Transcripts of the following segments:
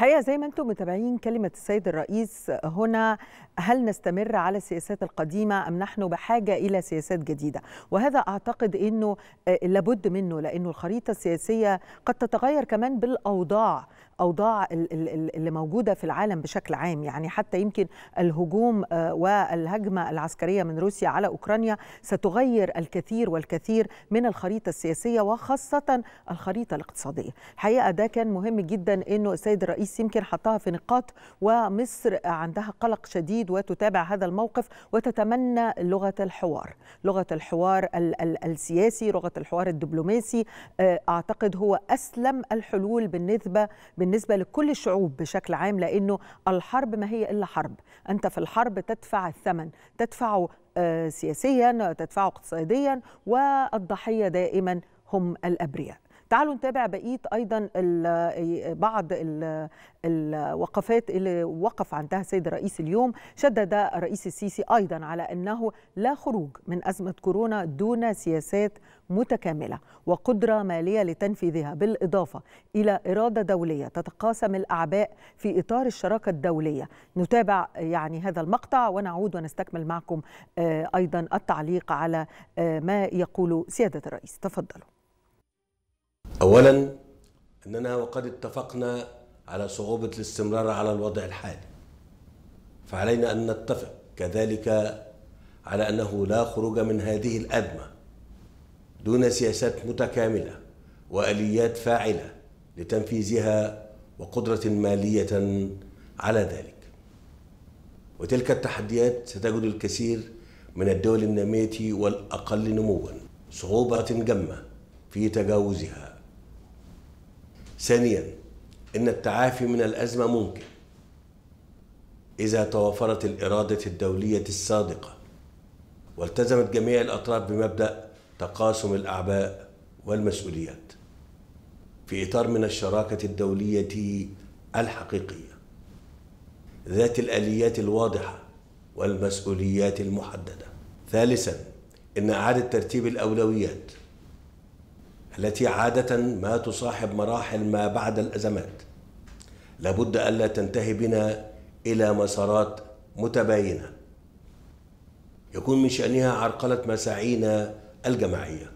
الحقيقه زي ما انتم متابعين كلمه السيد الرئيس هنا هل نستمر على السياسات القديمه ام نحن بحاجه الى سياسات جديده وهذا اعتقد انه آه، لابد منه لانه الخريطه السياسيه قد تتغير كمان بالاوضاع أوضاع اللي موجوده في العالم بشكل عام يعني حتى يمكن الهجوم آه، والهجمه العسكريه من روسيا على اوكرانيا ستغير الكثير والكثير من الخريطه السياسيه وخاصه الخريطه الاقتصاديه الحقيقه ده كان مهم جدا انه السيد الرئيس باريس يمكن حطها في نقاط ومصر عندها قلق شديد وتتابع هذا الموقف وتتمنى لغة الحوار لغة الحوار ال ال السياسي لغة الحوار الدبلوماسي آه، أعتقد هو أسلم الحلول بالنسبة بالنسبة لكل الشعوب بشكل عام لأنه الحرب ما هي إلا حرب أنت في الحرب تدفع الثمن تدفعه آه، سياسيا تدفعه اقتصاديا والضحية دائما هم الأبرياء تعالوا نتابع بقيه ايضا ال آه، بعض ال الوقفات اللي وقف عندها السيد الرئيس اليوم شدد الرئيس السيسي ايضا على انه لا خروج من ازمه كورونا دون سياسات متكامله وقدره ماليه لتنفيذها بالاضافه الى اراده دوليه تتقاسم الاعباء في اطار الشراكه الدوليه نتابع يعني هذا المقطع ونعود ونستكمل معكم آه، ايضا التعليق على آه، ما يقول سياده الرئيس تفضلوا أولا أننا وقد اتفقنا على صعوبة الاستمرار على الوضع الحالي فعلينا أن نتفق كذلك على أنه لا خروج من هذه الأزمة دون سياسات متكاملة وآليات فاعلة لتنفيذها وقدرة مالية على ذلك وتلك التحديات ستجد الكثير من الدول النامية والأقل نموا صعوبة جمة في تجاوزها ثانيا ان التعافي من الازمه ممكن اذا توافرت الاراده الدوليه الصادقه والتزمت جميع الاطراف بمبدا تقاسم الاعباء والمسؤوليات في اطار من الشراكه الدوليه الحقيقيه ذات الاليات الواضحه والمسؤوليات المحدده ثالثا ان اعاده ترتيب الاولويات التي عادة ما تصاحب مراحل ما بعد الأزمات لابد ألا تنتهي بنا إلى مسارات متباينة يكون من شأنها عرقلة مساعينا الجماعية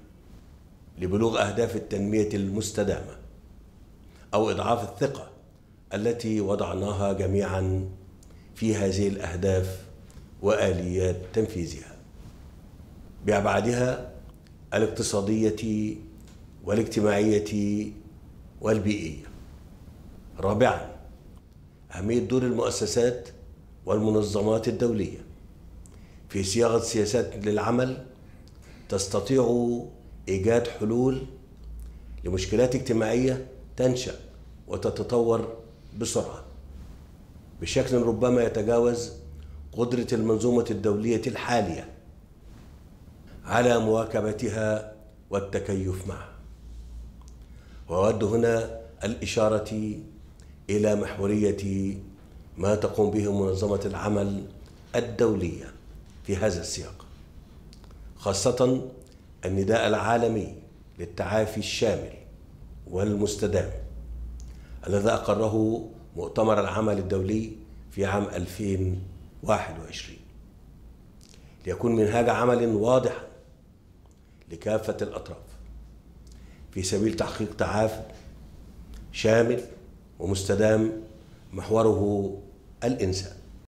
لبلوغ أهداف التنمية المستدامة أو إضعاف الثقة التي وضعناها جميعا في هذه الأهداف وآليات تنفيذها بأبعادها الاقتصادية والاجتماعية والبيئية رابعا أهمية دور المؤسسات والمنظمات الدولية في صياغة سياسات للعمل تستطيع إيجاد حلول لمشكلات اجتماعية تنشأ وتتطور بسرعة بشكل ربما يتجاوز قدرة المنظومة الدولية الحالية على مواكبتها والتكيف معها وأود هنا الإشارة إلى محورية ما تقوم به منظمة العمل الدولية في هذا السياق خاصة النداء العالمي للتعافي الشامل والمستدام الذي أقره مؤتمر العمل الدولي في عام 2021 ليكون منهاج عمل واضح لكافة الأطراف في سبيل تحقيق تعافي شامل ومستدام محوره الإنسان